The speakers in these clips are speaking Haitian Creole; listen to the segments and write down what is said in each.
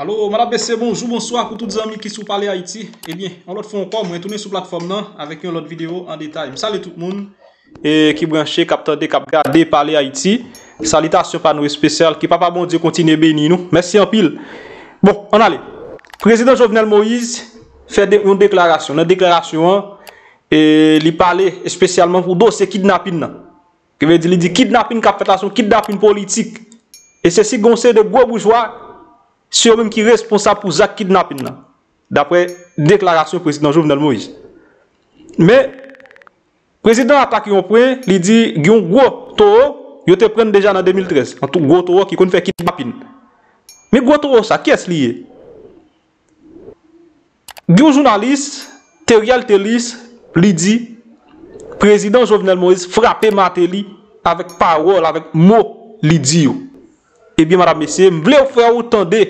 Alo, madame Bessé, bonjou, bonsoi, kou tout zanmi ki sou pale Haiti. Ebyen, an lot foun kon, mwen tounen sou platform nan, avek yon lot video an detay. Msalé tout moun. E ki branche kapteur de pale Haiti. Salitasyon panou espesyal ki papa bon die kontine beni nou. Mersi an pil. Bon, an ale. Prezident Jovenel Moïse fè yon deklarasyon. Nan deklarasyon, li pale espesyalman pou dosè kidnapin nan. Ki ve di li di kidnapin kapetasyon, kidnapin politik. E se si gonsè de gwo boujwa... Si yo menm ki responsab pou Zak kidnapin nan. Dapre deklarasyon prezident Jovenel Moïse. Me, prezident atak yon pre, li di, Gyon gwo toro, yote pren dejan nan 2013. An tou gwo toro ki kon fè kidnapin. Me gwo toro sa, kès li ye? Gyon jounalist, terial telis, li di, Prezident Jovenel Moïse frape mate li, avèk parol, avèk mò, li di yo. E eh bi, madame mesye, m vle ou fè ou tande,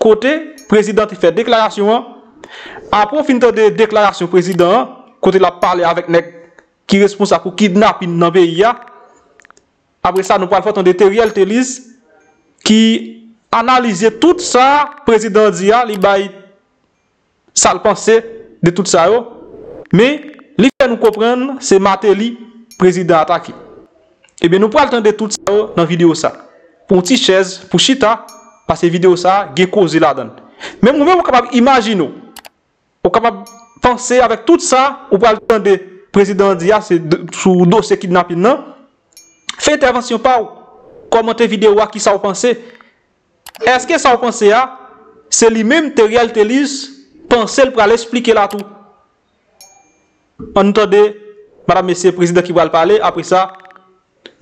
Kote, prezidenti fè deklarasyon an. A profi nte de deklarasyon prezident an, kote la pale avèk nek ki responsa pou kidnap in nabè ya. Abre sa nou pal fòt an de teri el teliz, ki analize tout sa prezident zi ya li bay sal panse de tout sa yo. Me, li fè nou kopren se mate li prezident ataki. Ebe nou pal tende tout sa yo nan video sa. Pon ti chèz pou chita. pa se video sa ge kouzi la dan. Men moun moun moun wakabab imagine wakabab panse avèk tout sa ou pral tende prezidant diya sou dosè ki napi nan. Fè intervensyon pa wakomante video wak ki sa wapanse. Eske sa wapanse ya? Se li mèm te riel te lise, panse l pou al explike la tout. An nou tende, madame se prezidant ki pou al pale, apri sa,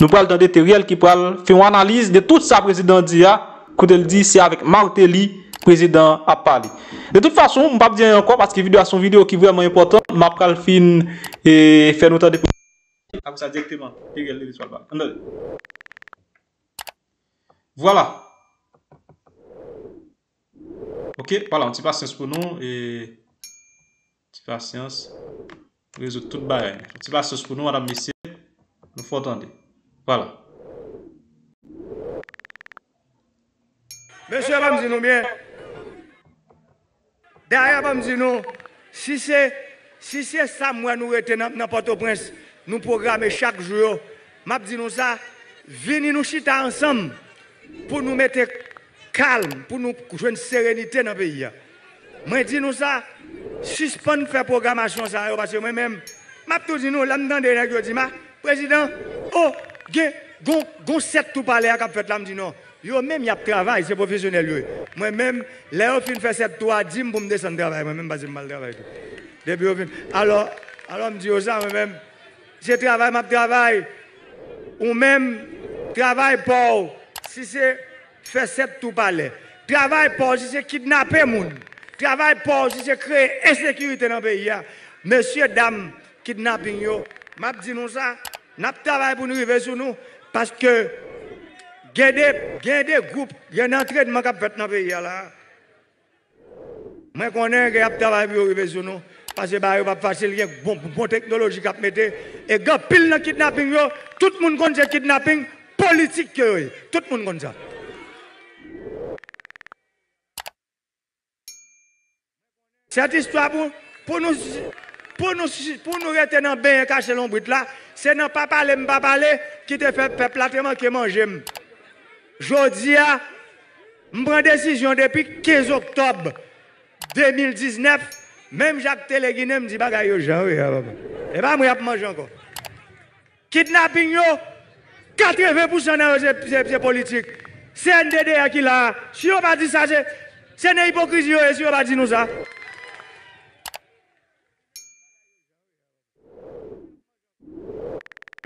nou pral tende te riel ki pou al fè un analize de tout sa prezidant diya côté le dit c'est avec Martelly président à parler. De toute façon, on bien dire encore parce que vidéo à son vidéo qui vraiment important, m'a fin et faire notre de ah, ça directement. Voilà. OK, voilà, un petit patience pour nous et petit patience. Résoudre toute Un Petit patience pour nous madame messieurs. Nous faut attendre. Voilà. Monsieur je bien. Derrière si c'est ça moi nous retenons dans Port-au-Prince, nous programmons chaque jour. M'a dit nous ça, venez nous chiter ensemble pour nous mettre calme, pour nous jouer une sérénité dans le pays. Moi dis nous ça, suspendre faire programmation parce que moi-même m'a tout dit nous là dans des dit président oh, gon gon sept tout parler à non. Yo même y a travail, c'est professionnel. Moi même, là, on fait cette trois dis pour me descendre travail. Moi même, pas mal travail. alors, alors, me dit ça, moi même, je travaille, ma travail. Ou même, travail pour, si c'est faire cette tout palais. Travail pour, si c'est kidnapper moun. Travail pour, si c'est créer insécurité dans le pays. Hein. Monsieur, dame, kidnapping, yo. M'a dit nous ça, n'a travail pour nous arriver sur nous, parce que, Gen de, gen de goup, gen entredman kap fet nan peye la. Mwen konen gen ap tabay bi yo rive sou nou. Pase bay yo ap fasil gen bon, bon teknoloji kap mette. E gen pil nan kidnapping yo, tout moun kon se kidnapping, politik ki yo yi. E, tout moun kon sa. Sè ti stwa pou, pou nou, pou nou rete nan benye kache lombrit la, se nan papale m papale ki te fe plateman ki manje m. Jodi je prends décision depuis 15 octobre 2019. Même Jacques Téléguiné me dit bagaille aux gens. Oui, et bien, moi, je mange encore. Kidnapping, yo, 80% de c'est politique. C'est NDD qui l'a. Si on pas dit ça, c'est une hypocrisie. si on pas dit nous ça.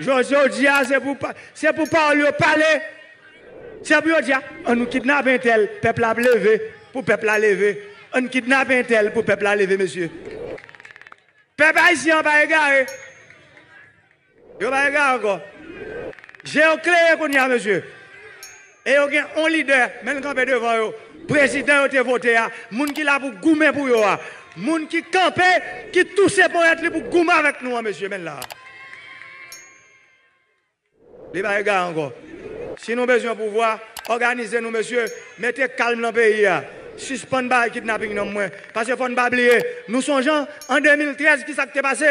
c'est pour, pour parler c'est pour dire, on nous kidnappe un tel, peuple a levé, pour peuple a levé. On kidnappe un tel, pour peuple a levé, monsieur. Peuple haïtien, pas Il Yo pas égaré encore. J'ai créé qu'on y a, monsieur. Et on a un leader, même quand devant vous. président on t'a voté, ah, moun qui là pour goumer pour vous. Ah. moun qui campe, qui tousse pour être pour goumer avec nous, ah, monsieur, même là. Les pas égaré encore. Si nous avons besoin de pouvoir, organisez-nous, messieurs, Mettez calme dans le pays. Hein. Suspendez le kidnapping non moins. Parce qu'il ne faut pas oublier. Nous sommes gens, en 2013, qu'est-ce qui s'est passé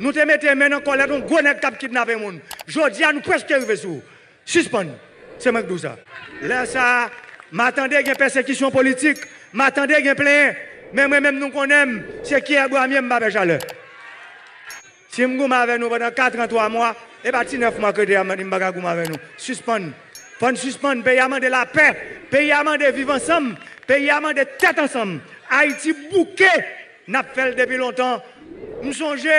Nous te mettons maintenant en colère, nous gros net cap kidnapper monde. Jodi nous presque arrivé sous. Suspendez. C'est moi qui ça. Là, ça, m'attendez à une persécution politique. M'attendez à une plainte. Mais moi-même, nous connaissons. C'est qui est ami Mbabé Chaleur. Si je suis avec nous pendant 4 ans, 3 mois, et pas 9 mois que je suis avec nous, suspendre faut suspendre, pays de la paix, pays de vivre ensemble, pays de tête ensemble. Haïti bouquet, n'a fait depuis longtemps. Nous songeons,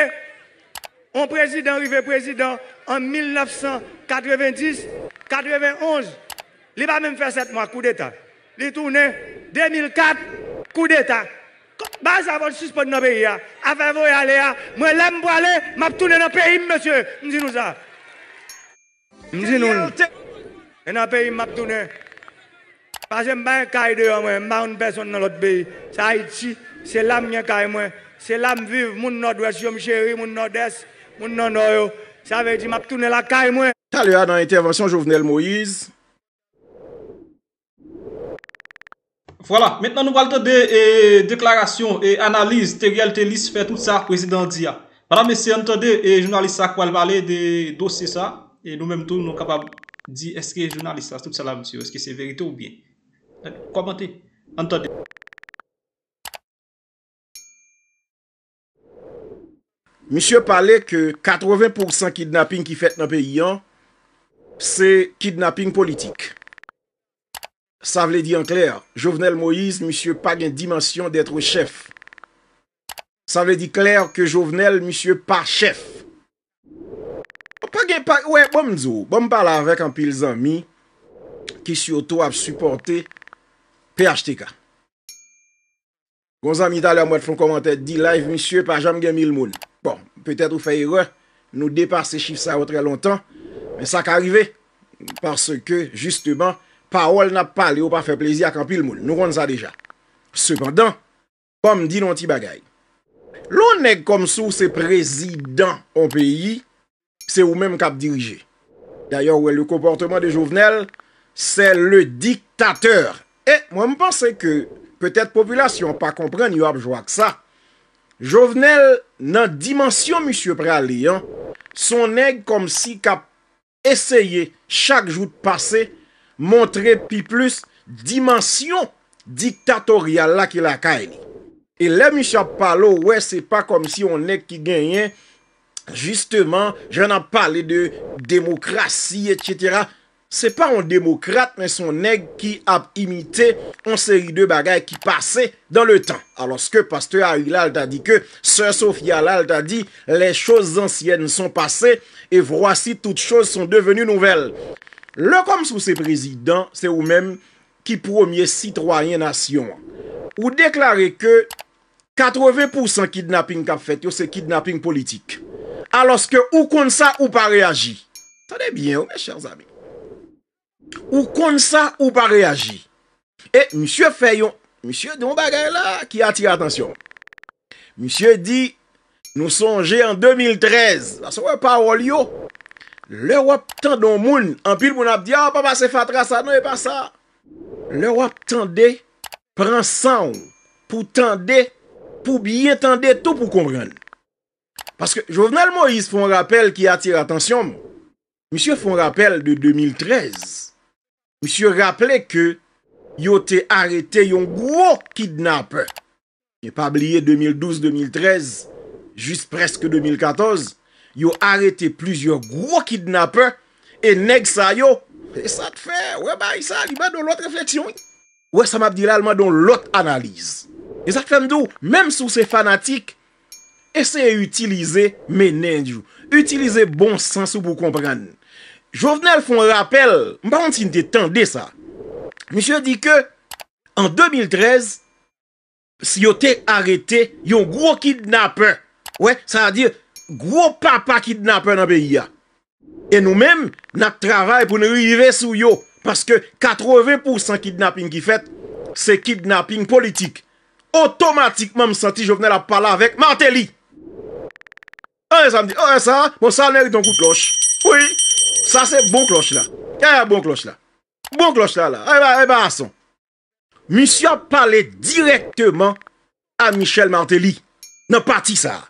un président, arrivé président, en 1990, 91. Il va même faire sept mois, coup d'État. Il tourne 2004, coup d'État. Base avant de suspendre dans le pays. Avant de aller, moi, l'aime pour aller, je tourne dans le pays, monsieur. Je dis ça. Je dis E nan peyi map tounen. Pase mba e kaide yo mwen, mba un person nan lot beyi. Sa iti, se lam nyen kaim mwen. Se lam viv, moun nan dwe syom cheri, moun nan des, moun nan doyo. Sa vey ti map tounen la kaim mwen. Taliwa nan Intervention Jouvenel Moïse. Fwala, metnan nou wale te de deklarasyon e analize, te realte lise, fe tout sa kwezidandia. Mwala mesi an te de, e eh, jounalise sa kwal vale de dosye sa, e nou menm tou nou kapabou. Di eske jounalist as tout sa la monsye ou eske se verite ou bien? Komante, antoni. Monsye pale ke 80% kidnapping ki fet nan peyi an, se kidnapping politik. Sa vle di an kler, jovenel Moise monsye pa gen dimansyon detre chef. Sa vle di kler ke jovenel monsye pa chef. Ouè, bom zo, bom parla avèk an pil zanmi Ki syo to ap suportè PHTK Gon zanmi talè a mwèd fon komante di live Misyè, pa jam gen mil moun Bon, pètèt ou fè erò Nou depar se chif sa vò trè lontan Men sa k'arive Parce ke, justeman Parol na pale ou pa fè plezi ak an pil moun Nou ronde sa deja Sependan, bom di non ti bagay Lò nèk kom sou se prezidant An piyi Se ou menm kap dirije. D'ayon ouwe, le komportman de Jouvenel, se le diktateur. E, mwen m'pense ke, petèt populasyon pa kompren yon ap jwa ksa, Jouvenel nan dimensyon, M. Pralé, son neg kom si kap eseye chak jou de pase, montre pi plus dimensyon diktatorial la ki la ka eni. E le M. Pralé, ouwe, se pa kom si yon neg ki genyen, Justeman, jen ap pale de demokrasi, etc. Se pa an demokrate, men son neg ki ap imite an seri de bagay ki pase dan le tan. Aloske, Pasteur Ailal ta di ke, Se Sofya Lal ta di, Le chos ansyen son pase, E vroasi tout chos son devenu nouvel. Le kom sou se prezident, Se ou men, Ki promye si troayen asyon. Ou deklare ke, Katreve pousan kidnapping kap fet yo se kidnapping politik. aloske ou kon sa ou pa reagi. Tade bien ou, mechèr zami. Ou kon sa ou pa reagi. Et, msye Fayon, msye di mou bagay la, ki ati atensyon. Msye di, nou sonje an 2013, baso wè pa wòl yo, lè wèp tan don moun, an pil moun ap di, a, ah, pa pa se fatra sa, nou e pa sa. Lè wèp tan de, pran san ou, pou tan de, pou biye tan de, pou pou kon genn. Paske Jovenel Moïse foun rappel ki atir atensyon moun. Monsie foun rappel de 2013. Monsie rappele ke yo te arete yon gwo kidnapper. Yon pa bliye 2012-2013. Jus preske 2014. Yo arete plizyon gwo kidnapper. E neg sa yo. E sa te fe? We ba yi sa li ba do lot refleksyon yi? We sa map di lalman do lot analise. E sa te fem do? Mem sou se fanatik. Ese utilize menenjou. Utilize bon sansou pou kompran. Jovenel fon rapel. Mpande si nte tende sa. Mishou di ke, an 2013, si yo te arete, yon gro kidnapper. Ouè, sa a dir, gro papa kidnapper nan beya. E nou men, nak travay pou nou yive sou yo. Paske 80% kidnapping ki fet, se kidnapping politik. Otomatikman msati, jovenel ap pala vek, mante li. Ça ça, dit, ça, ça ça, ça n'est un un de cloche Oui, ça c'est bon cloche là. bon cloche là. Bon là. là. eh ben, eh ba ben, son. Monsieur a parlé directement à Michel Martelly. dit ça.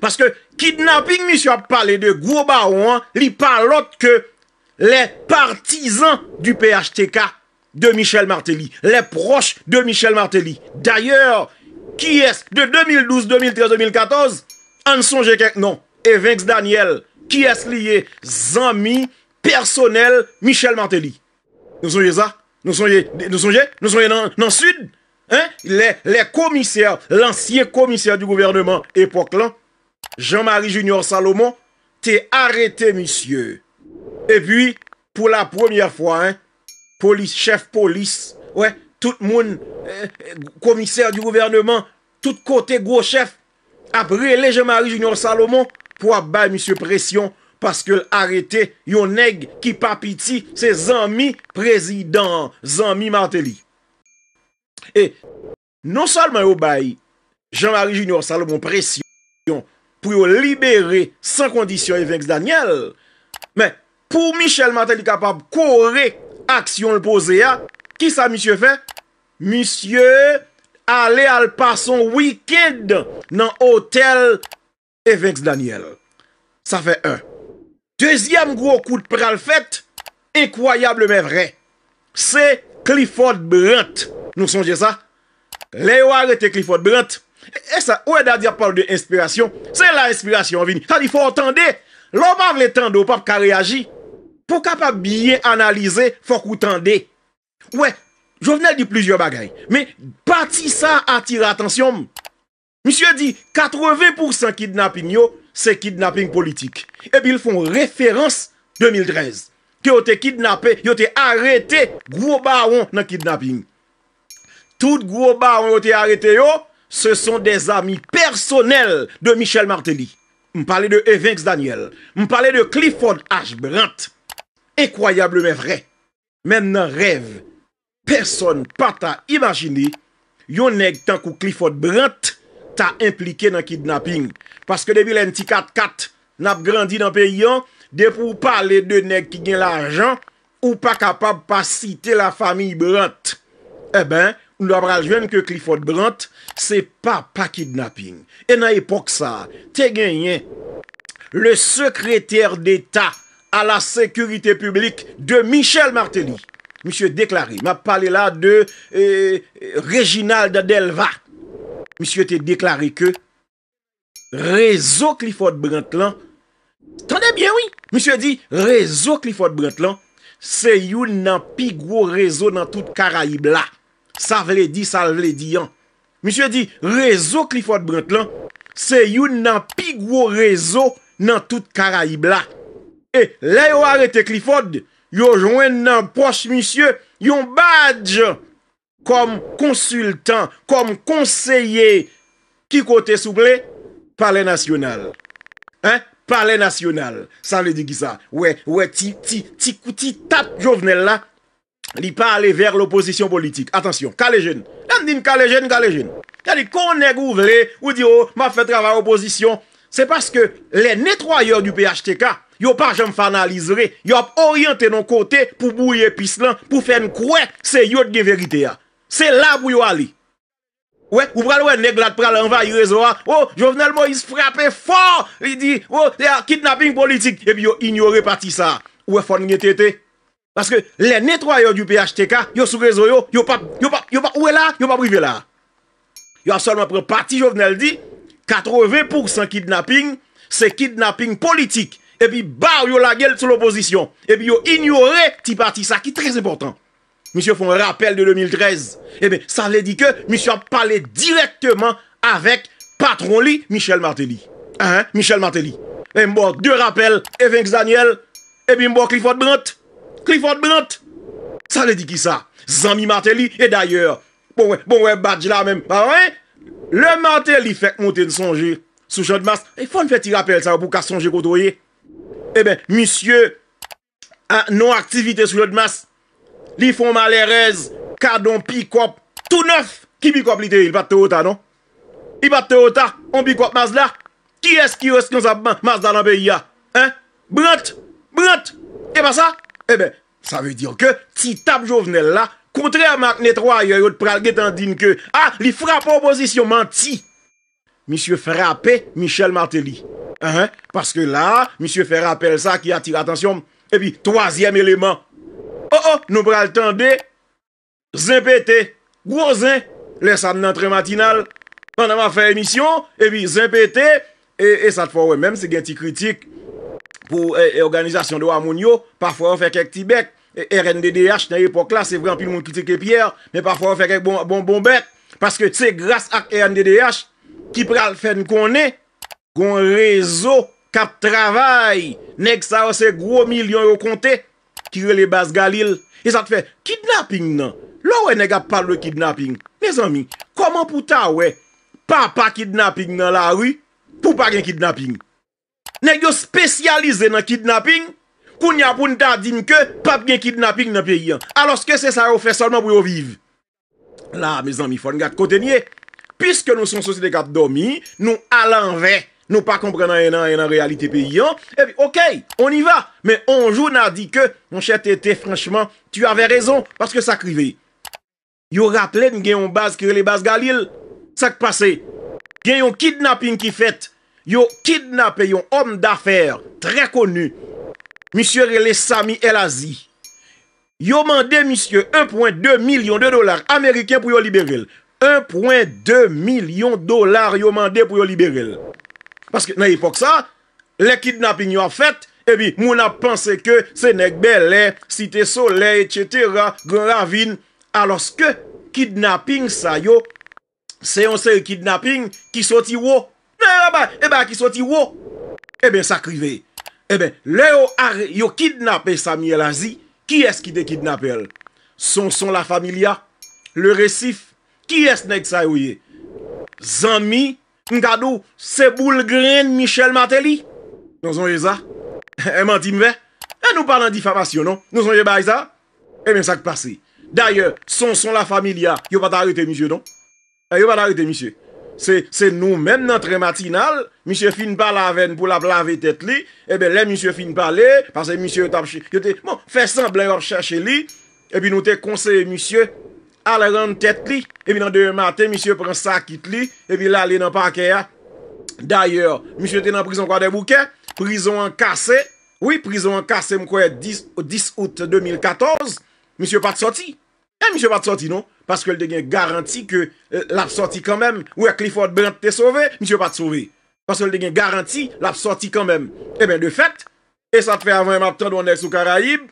Parce que kidnapping monsieur a parlé de gros hein, Il parle autre que les partisans du PHTK de Michel Martelly. Les proches de Michel Martelly. D'ailleurs, qui est-ce de 2012, 2013, 2014... En songez quelques non, Evinx Daniel, qui est est lié, zami personnel Michel Martelly. Nous songez ça. Nous songez? Nous songez? nous le dans le sud? Hein? Les, les commissaires, l'ancien commissaire du gouvernement époque là, Jean-Marie Junior Salomon, t'es arrêté, monsieur. Et puis, pour la première fois, hein, police, chef police, ouais, tout le monde, euh, commissaire du gouvernement, tout côté gros chef, apre le Jean-Marie Junior Salomon pou ap baye M. Pression paske l'arete yon neg ki papiti se zanmi prezidant, zanmi Martelly. E, non salman yon baye Jean-Marie Junior Salomon Pression pou yon libere san kondisyon yon vengs Daniel, men pou Michel Martelly kapap kore aksyon l'pose a, ki sa M. Fè? M. Fè? Ale al pason wikid nan hotel Efex Daniel. Sa fe un. Dezyam gro kou de pral fèt, ekwayable men vre. Se Clifford Brent. Nou sonje sa? Le yo a rete Clifford Brent. E sa, ou e da di apal de inspirasyon? Se la inspirasyon vini. Sa di fò otan de, lò bar le tan do pap ka reagi. Pou ka pap biye analize, fò kou otan de. Ou e, Jouvenel di plizye bagay. Me bati sa atire atensyon. Misyè di, 80% kidnapping yo, se kidnapping politik. Ebi, il fon referans 2013. Ke yo te kidnape, yo te arete, gwo baron nan kidnapping. Tout gwo baron yo te arete yo, se son de zami personel de Michel Martelly. M'pale de Evans Daniel. M'pale de Clifford H. Brant. Ekwayable me vre. Men nan rev, Person pa ta imajini yon neg tan kou Clifford Brant ta implike nan kidnapping. Paske de vil en ti 4-4 nap grandi nan pe yon, de pou pa le de neg ki gen la ajan ou pa kapab pa site la fami Brant. E eh ben, nou la branjwen ke Clifford Brant se pa pa kidnapping. E nan epok sa, te genyen le sekreter d'Etat a la sekurite publik de Michel Martelly. Monsye deklari. Ma pale la de euh, euh, Reginald Delva. Monsye te deklari ke. Rezo Clifford Brentland. Tande bien oui. Monsye di. Rezo Clifford Brentland. Se yon nan pigwo rezo nan tout Karaib la. Sa vle di. Sa vle di yon. Monsye di. Rezo Clifford Brentland. Se yon nan pigwo rezo nan tout Karaib la. E le yo arete Clifford. Monsye deklari. Yo jwen nan poche misye, yon badj kom konsultan, kom konseye, ki kote souple, pale nasyonal. Hein, pale nasyonal, sa li di ki sa. We, we, ti, ti, ti, ti, tap jovenel la, li pale ver l'oposisyon politik. Atansyon, kale jen, lan din kale jen, kale jen. Ya li konen gouveli, ou di yo, oh, ma fet rava oposisyon politik. Se paske le netroyer du PHTK, yo pa jom fanalizere, yo ap oryente non kote pou bouye pis lan, pou fen kwe se yot gen verite ya. Se la pou yo ali. Ouè, ou pral wè neglat pral anva, y rezo a, ou, jovenel mo y se frape fò, y di, ou, oh, y a kidnapping politik, epi yo ignore pati sa. Ouè fon nge tete. Paske le netroyer du PHTK, yo sou rezo yo, yo pa, yo pa, yo pa, ouè la, yo pa prive la. Yo an sol mè pre pati, jovenel di, 80% kidnapping, se kidnapping politik. E pi bar yo la gel sou l'oposisyon. E pi yo ignore ti pati sa ki trez eportan. Misyon foun rappel de 2013. E be, sa vle di ke, misyon pale direktman avek patron li, Michel Martelly. Ha, ha, Michel Martelly. E mbo, de rappel, Evinx Daniel. E eh pi mbo, Clifford Brent. Clifford Brent. Sa vle di ki sa? Zami Martelly, e dayer. Pon we, pon we, badj la men. Ha, ha, ha. Le mantè li fèk montè n sonjè sou chòd mas, e fò n fè ti rapèl sa wè pou ka sonjè koutoyè. E bè, misyè nan aktivite sou chòd mas, li fò malè rez, kardon pikop tout nòf ki pikop li te. Il batte ota, non? Il batte ota, on pikop mas la. Ki esk ki resk yon sa mas danan pe ya? Hein? Brant! Brant! E pa sa? E bè, sa vè diyo ke ti tap jòvnel la, Koutre a mak netro a yoyot pral ge tan din ke. A, li frapa obozisyon, manti. Misyou frapè, Michel Martelly. Ahan, paske la, misyou fè rappel sa ki atir atansyon, e bi, toazyem eleman. Oh oh, nou pral tan de, zin petè. Gwo zin, lè sa nan tre matinal. Mandama fè emisyon, e bi, zin petè, e sat fò wè mèm se gen ti kritik pou e eh, eh, organizasyon do Amonio, pa fò wè fè kek tibèk. RNDDH nan epok la se vran pil moun ki te ke pier Me pa fwa ou fek ek bon bombek bon Paske te grase ak RNDDH Ki pral fen konen Gon rezo kap travay Neg sa ou se gro milyon yo konte Tire le bas galil E sa te fe kidnapping nan Lo we nega palwe kidnapping Ne zanmi, koman pou ta we Pa pa kidnapping nan la ou Pou pa gen kidnapping Neg yo spesyalize nan kidnapping Koun ya poun ta din ke, pap gen kidnapping nan pe yon. Alos ke se sa yo fe solman pou yo viv. La, me zan mi fon, gat kote nye. Piske nou son soside kat domi, nou alan ve, nou pa komprena enan enan realite pe yon, e pi, okey, on y va, men onjou nan di ke, moun chet ete franchman, tu ave rezon, paske sa krive. Yo ratlen gen yon baz kirele baz galil, sak pase, gen yon kidnapping ki fet, yo kidnape yon om dafer, tre konu, Mr. Rele Sami Elazi Yo mande, Mr. 1.2 milyon de dolar Ameriken pou yo liberele 1.2 milyon dolar Yo mande pou yo liberele Paske nan epok sa Le kidnapping yo a fet Ebi, moun a pense ke Senekbele, Site Soleil, etc Gravin Aloske, kidnapping sa yo Seyon se yo kidnapping Ki soti wo Eba, ki soti wo Ebe, eh sakriveye E ben, le yo kidnapè sa miye la zi, ki es ki de kidnapè el? Sonson la familia, le resif, ki es nek sa yo ye? Zami, mkado, sebul green michel mateli? Non, eh, eh, nou non? non, sonye za? E manti mve? E nou pa nan difamasyon non? Nou sonye bay za? E men sak pase. Daye, sonson la familia, yo pata arete miche non? E yo pata arete miche. Se nou men nan tre matinal, misye fin pa laven pou la plave tet li, ebe le misye fin pa le, pase misye tap che, yo te, moun, fe san bla yon chache li, ebi nou te konseye misye, ale rande tet li, ebi nan deye maten, misye pren sakit li, ebi la li nan pake ya. D'ayor, misye te nan prison kwa de bouke, prison an kase, oui, prison an kase mkwe, 10 out 2014, misye pat soti, E mi se pa te sorti nou? Paske l de gen garanti ke euh, l ap sorti kanmem. Ou e Clifford Brent te sove, mi se pa te sove. Paske l de gen garanti, l ap sorti kanmem. E eh ben de fet, e sa te fe avan e map tan do ane sou Karaib,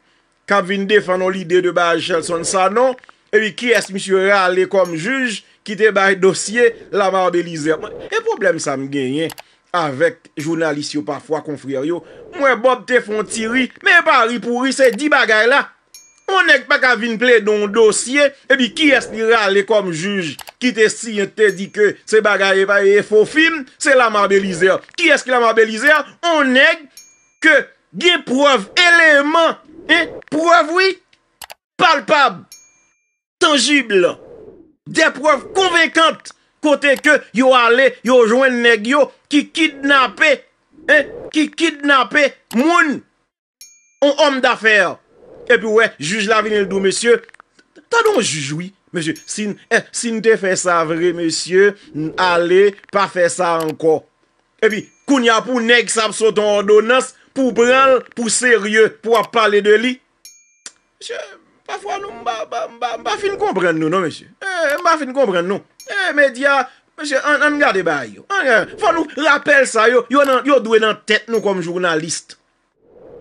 Kabvinde fanon l ide de ba Jelson Sanon, e bi ki es mi se re ale kom juj, ki te ba dosye la ma obelize. E problem sa m genyen, avek jounalist yo pa fwa kon fryer yo, mwen Bob te fon tiri, men pari pouri se di bagay la. On neg pa ka vinple don dosye, ebi ki est li re ale kom juj ki te si yon te di ke se bagaye pa eh ye fofim, se la mabelize a. Ki est ki la mabelize a? On neg ke di preuve eleman, preuve oui, palpab, tangible, di preuve konvekante, kote ke yo ale yo jwen neg yo ki kidnapé, ki kidnapé moun, on om dafer. Epi wè, juj la vinil do, mesye, ta don jujoui, mesye, si eh, nou te fè sa vre, mesye, ale, pa fè sa anko. Epi, kounya pou neg sa pso ton odonans, pou branl, pou serye, pou ap pale de li. Meshè, pa fwa nou, mba fin konbren nou, non, mesye? Eh, mba fin konbren nou. E, eh, media, meshè, an gade bay yo. Fwa nou, rapel sa yo, yo non, dwe nan tèt nou kom jurnalist.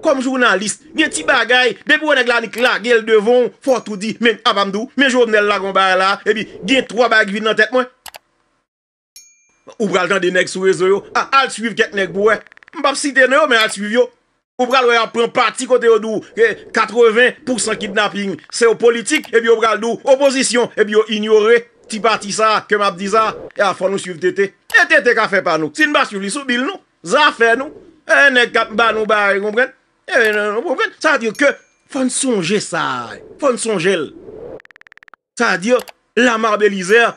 Kom jounanlist, gen ti bagay, bebo nek lanik la, gel devon, fote ou di, men abam dou, men joun men el lagon bay la, ebi gen 3 bag vide nan tet mwen. Ou pral tan de nek souwe zo yo, al suiv ket nek boue. Mbap si dene yo, men al suiv yo. Ou pral wè a pren pati kote ou dou, 80% e, kidnapping, se ou politik, ebi ou pral dou, opozisyon, ebi ou ignorè, ti pati sa, kem ap diza, e a fon nou suiv tete. E tete ka fe pan nou, sin ba souvi soubil nou, za fe nou, e nek kap ban nou bay, yon e, brend. Ewe eh, nan nan nan nan, poukwen, sa diyo ke fèn sonje sa, fèn sonjel. Sa diyo, la marbelize a,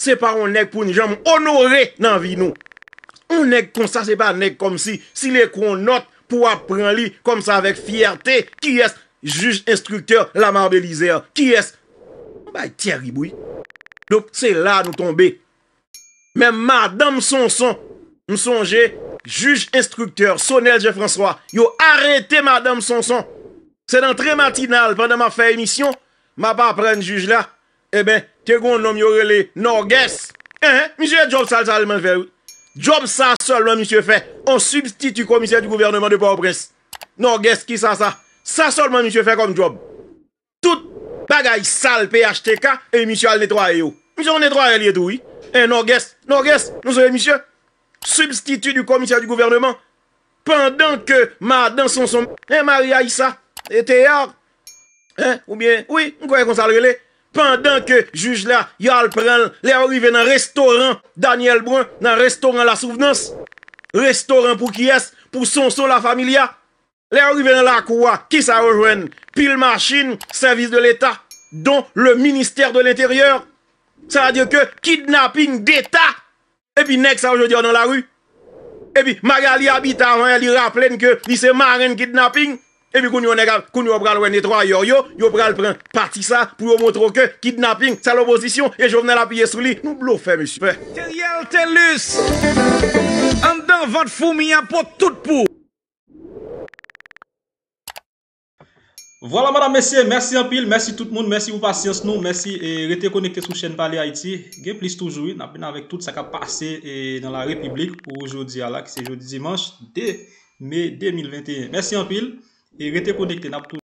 se pa ou neg pou ni jan moun onore nan vi nou. Ou neg kon sa, se pa neg kom si, si le kon not pou apren li, kom sa vek fierté, ki es juj instructeur la marbelize a, ki es, mba oh, ti a riboui. Dop, se la nou tombe. Men mada mson son, msonje, Juge instrukteur Sonel J. François Yo arete Madame Sonson Se nan tre matinal Pendan ma fey emisyon Ma pa pren juge la Eben, eh te goun nom yo rele Norges eh, Misyon e job sal sal man fey Job sa sol man misyon fey On substitu komisyon di gouvernement de pau pres Norges ki sa sa Sa sol man misyon fey kon job Tout bagay sal pHTK E misyon al netroye yo Misyon netroye li etou Norges, Norges, nou soye misyon substitu du komisyar di gouvernement pandan ke madan son son e maria isa, e teyar oubyen, ouy mkoy kon salyele, pandan ke juj la, yal prel, le orive nan restoran, Daniel Brun nan restoran la souvenans restoran pou ki es, pou son son la familia, le orive nan la kouwa ki sa oujwen, pil machin servis de l'Etat, don le ministère de l'Intérieur sa a diyo ke kidnapping d'Etat Epi, nek sa ou jodi an nan la rou. Epi, maga li abit avan, li rapplen ke li se marren kidnapping. Epi, koun yo nek ap, koun yo pral wè netro a yor yo, yo pral pren pati sa pou yo montro ke kidnapping sa l'oposisyon e jow vnen la piye sou li. Nou blou fè, misupè. Teriel Telus! Andan vat fou mi apot tout pou! Voilà madame Messie, mersi anpil, mersi tout moun, mersi pou pasiens nou, mersi rete konekte sou chen vali Haiti. Gen plis toujoui, napina vek tout sa ka pase nan la republik pou oujou di alak se jou di zimansh de me 2021. Mersi anpil, rete konekte napi toujoui.